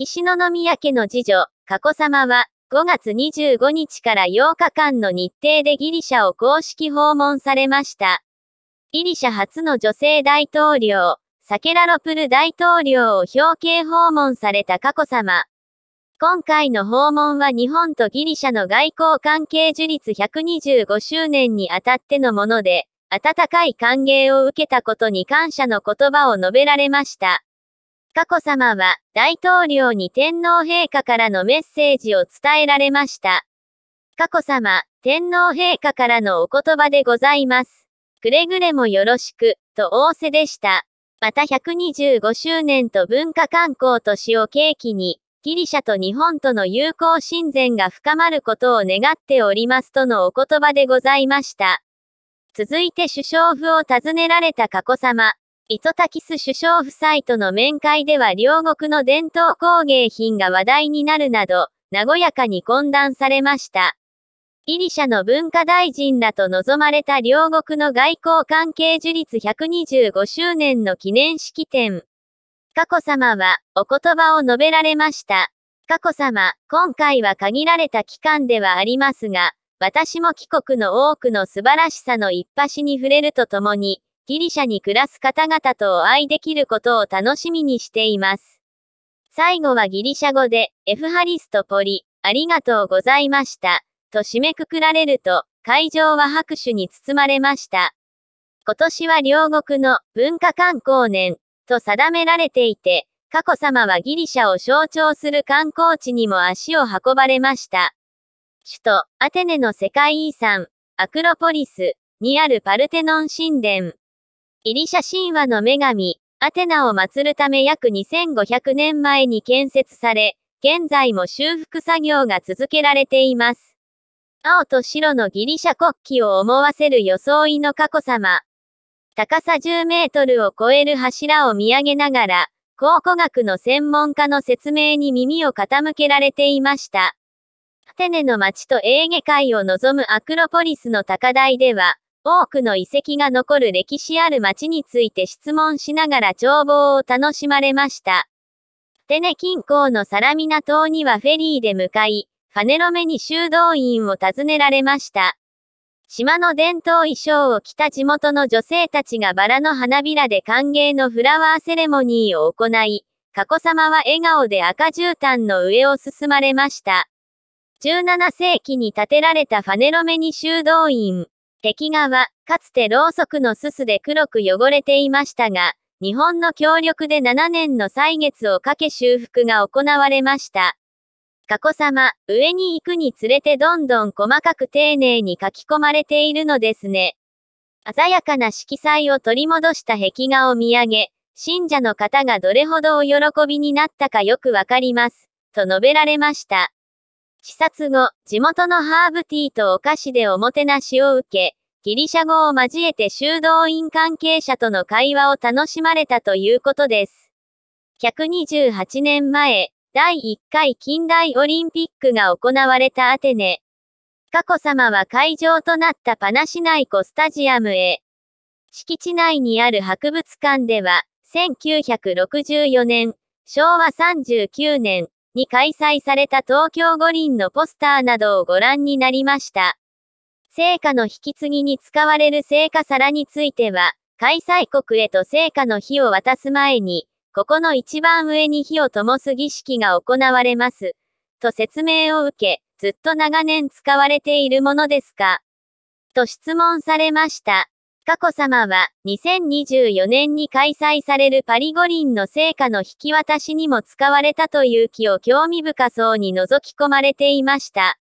秋篠宮家の次女、佳子さまは、5月25日から8日間の日程でギリシャを公式訪問されました。ギリシャ初の女性大統領、サケラロプル大統領を表敬訪問された佳子さま。今回の訪問は日本とギリシャの外交関係樹立125周年にあたってのもので、温かい歓迎を受けたことに感謝の言葉を述べられました。佳子さまは、大統領に天皇陛下からのメッセージを伝えられました。佳子さま、天皇陛下からのお言葉でございます。くれぐれもよろしく、と仰せでした。また125周年と文化観光都市を契機に、ギリシャと日本との友好親善が深まることを願っておりますとのお言葉でございました。続いて首相府を訪ねられた佳子さま、イトタキス首相夫妻との面会では両国の伝統工芸品が話題になるなど、和やかに懇談されました。ギリシャの文化大臣らと望まれた両国の外交関係樹立125周年の記念式典。佳子さまは、お言葉を述べられました。佳子さま、今回は限られた期間ではありますが、私も帰国の多くの素晴らしさの一端に触れるとともに、ギリシャに暮らす方々とお会いできることを楽しみにしています。最後はギリシャ語で、エフハリスとポリ、ありがとうございました、と締めくくられると、会場は拍手に包まれました。今年は両国の文化観光年と定められていて、佳子さまはギリシャを象徴する観光地にも足を運ばれました。首都アテネの世界遺産、アクロポリスにあるパルテノン神殿。ギリシャ神話の女神、アテナを祀るため約2500年前に建設され、現在も修復作業が続けられています。青と白のギリシャ国旗を思わせる装いの過去様。高さ10メートルを超える柱を見上げながら、考古学の専門家の説明に耳を傾けられていました。アテネの街とエーゲ海を望むアクロポリスの高台では、多くの遺跡が残る歴史ある町について質問しながら眺望を楽しまれました。テネ近郊のサラミナ島にはフェリーで向かい、ファネロメに修道院を訪ねられました。島の伝統衣装を着た地元の女性たちがバラの花びらで歓迎のフラワーセレモニーを行い、佳子さまは笑顔で赤絨毯の上を進まれました。17世紀に建てられたファネロメニ修道院。壁画は、かつてろうそくのすすで黒く汚れていましたが、日本の協力で7年の歳月をかけ修復が行われました。佳子さま、上に行くにつれてどんどん細かく丁寧に書き込まれているのですね。鮮やかな色彩を取り戻した壁画を見上げ、信者の方がどれほどお喜びになったかよくわかります、と述べられました。視察後、地元のハーブティーとお菓子でおもてなしを受け、ギリシャ語を交えて修道院関係者との会話を楽しまれたということです。128年前、第1回近代オリンピックが行われたアテネ。佳子さまは会場となったパナシナイコスタジアムへ。敷地内にある博物館では、1964年、昭和39年、に開催された東京五輪のポスターなどをご覧になりました。成果の引き継ぎに使われる成果皿については、開催国へと成果の火を渡す前に、ここの一番上に火を灯す儀式が行われます。と説明を受け、ずっと長年使われているものですかと質問されました。佳子さまは、2024年に開催されるパリ五輪の成果の引き渡しにも使われたという気を興味深そうに覗き込まれていました。